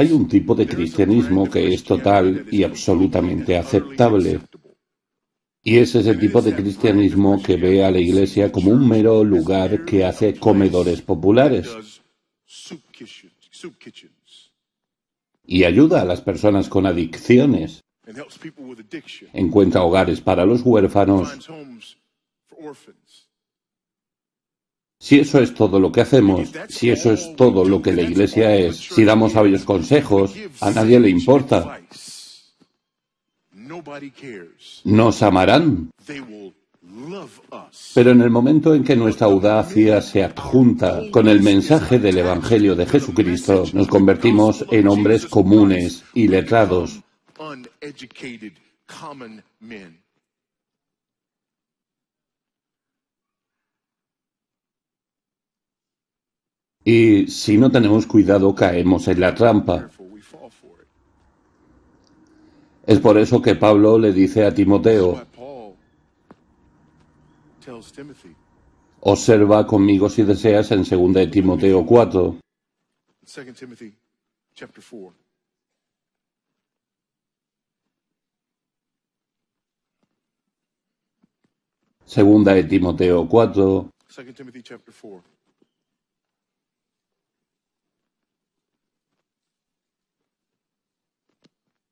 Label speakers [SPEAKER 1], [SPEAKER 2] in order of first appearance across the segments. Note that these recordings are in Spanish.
[SPEAKER 1] Hay un tipo de cristianismo que es total y absolutamente aceptable. Y es ese tipo de cristianismo que ve a la iglesia como un mero lugar que hace comedores populares y ayuda a las personas con adicciones. Encuentra hogares para los huérfanos si eso es todo lo que hacemos, si eso es todo lo que la Iglesia es, si damos sabios consejos, a nadie le importa. Nos amarán. Pero en el momento en que nuestra audacia se adjunta con el mensaje del Evangelio de Jesucristo, nos convertimos en hombres comunes y letrados. Y si no tenemos cuidado caemos en la trampa. Es por eso que Pablo le dice a Timoteo, observa conmigo si deseas en 2 de Timoteo 4. Segunda de Timoteo 4.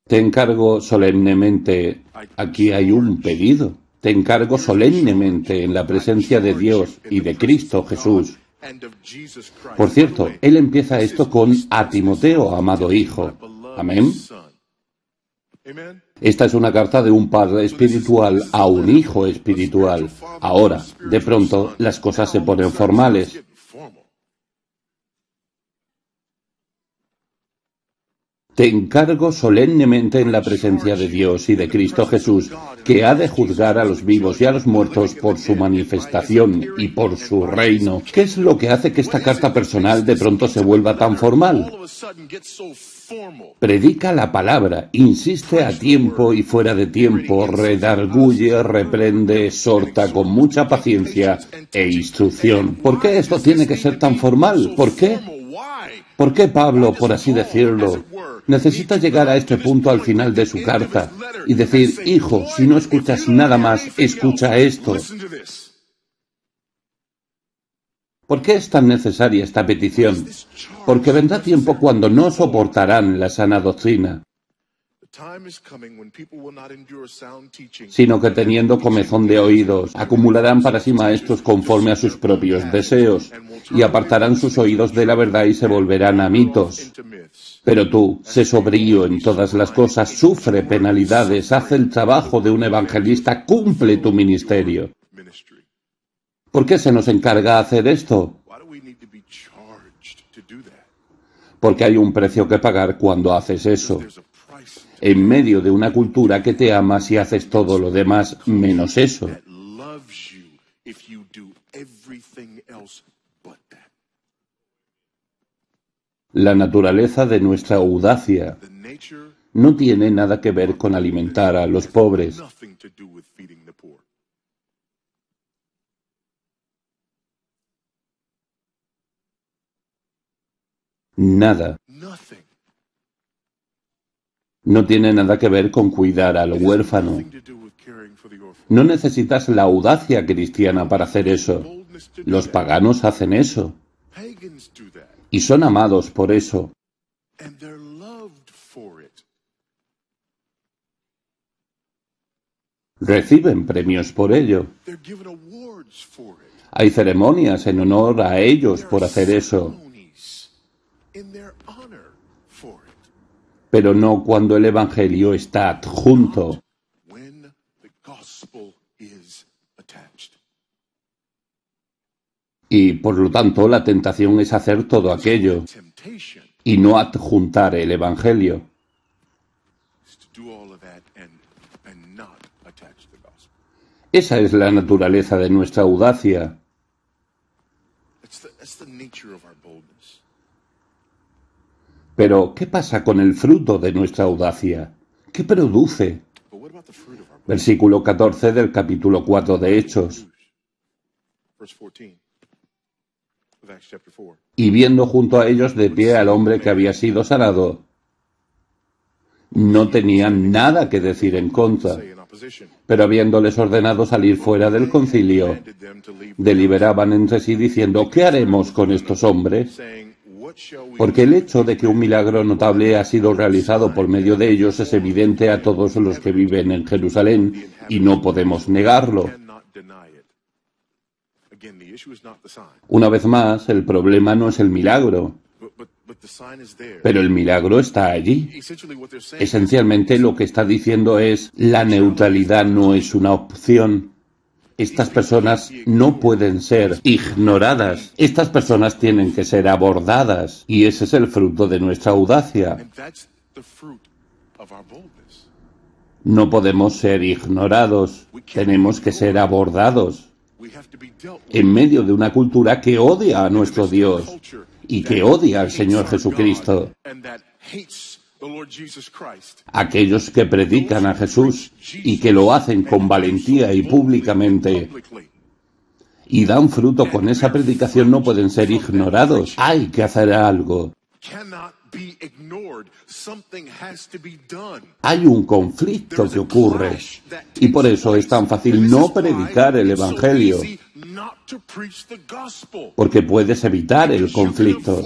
[SPEAKER 1] Te encargo solemnemente, aquí hay un pedido, te encargo solemnemente en la presencia de Dios y de Cristo Jesús. Por cierto, él empieza esto con a Timoteo, amado hijo. Amén. Esta es una carta de un padre espiritual a un hijo espiritual. Ahora, de pronto, las cosas se ponen formales. Te encargo solemnemente en la presencia de Dios y de Cristo Jesús, que ha de juzgar a los vivos y a los muertos por su manifestación y por su reino. ¿Qué es lo que hace que esta carta personal de pronto se vuelva tan formal? Predica la palabra, insiste a tiempo y fuera de tiempo, redarguye, reprende, exhorta con mucha paciencia e instrucción. ¿Por qué esto tiene que ser tan formal? ¿Por qué? ¿Por qué Pablo, por así decirlo, necesita llegar a este punto al final de su carta y decir, hijo, si no escuchas nada más, escucha esto. ¿Por qué es tan necesaria esta petición? Porque vendrá tiempo cuando no soportarán la sana doctrina sino que teniendo comezón de oídos, acumularán para sí maestros conforme a sus propios deseos, y apartarán sus oídos de la verdad y se volverán a mitos. Pero tú, sé sobrío en todas las cosas, sufre penalidades, haz el trabajo de un evangelista, cumple tu ministerio. ¿Por qué se nos encarga hacer esto? Porque hay un precio que pagar cuando haces eso en medio de una cultura que te ama si haces todo lo demás menos eso. La naturaleza de nuestra audacia no tiene nada que ver con alimentar a los pobres. Nada no tiene nada que ver con cuidar al huérfano. No necesitas la audacia cristiana para hacer eso. Los paganos hacen eso. Y son amados por eso. Reciben premios por ello. Hay ceremonias en honor a ellos por hacer eso pero no cuando el Evangelio está adjunto. Y por lo tanto la tentación es hacer todo aquello y no adjuntar el Evangelio. Esa es la naturaleza de nuestra audacia. Pero, ¿qué pasa con el fruto de nuestra audacia? ¿Qué produce? Versículo 14 del capítulo 4 de Hechos. Y viendo junto a ellos de pie al hombre que había sido sanado, no tenían nada que decir en contra. Pero habiéndoles ordenado salir fuera del concilio, deliberaban entre sí diciendo, ¿qué haremos con estos hombres? Porque el hecho de que un milagro notable ha sido realizado por medio de ellos es evidente a todos los que viven en Jerusalén y no podemos negarlo. Una vez más, el problema no es el milagro, pero el milagro está allí. Esencialmente lo que está diciendo es la neutralidad no es una opción. Estas personas no pueden ser ignoradas. Estas personas tienen que ser abordadas. Y ese es el fruto de nuestra audacia. No podemos ser ignorados. Tenemos que ser abordados en medio de una cultura que odia a nuestro Dios y que odia al Señor Jesucristo. Aquellos que predican a Jesús y que lo hacen con valentía y públicamente y dan fruto con esa predicación no pueden ser ignorados. Hay que hacer algo. Hay un conflicto que ocurre y por eso es tan fácil no predicar el Evangelio, porque puedes evitar el conflicto,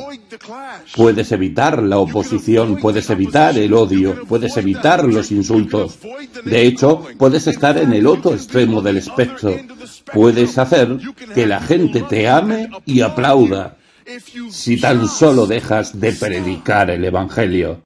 [SPEAKER 1] puedes evitar la oposición, puedes evitar el odio, puedes evitar los insultos. De hecho, puedes estar en el otro extremo del espectro, puedes hacer que la gente te ame y aplauda si tan solo dejas de predicar el Evangelio.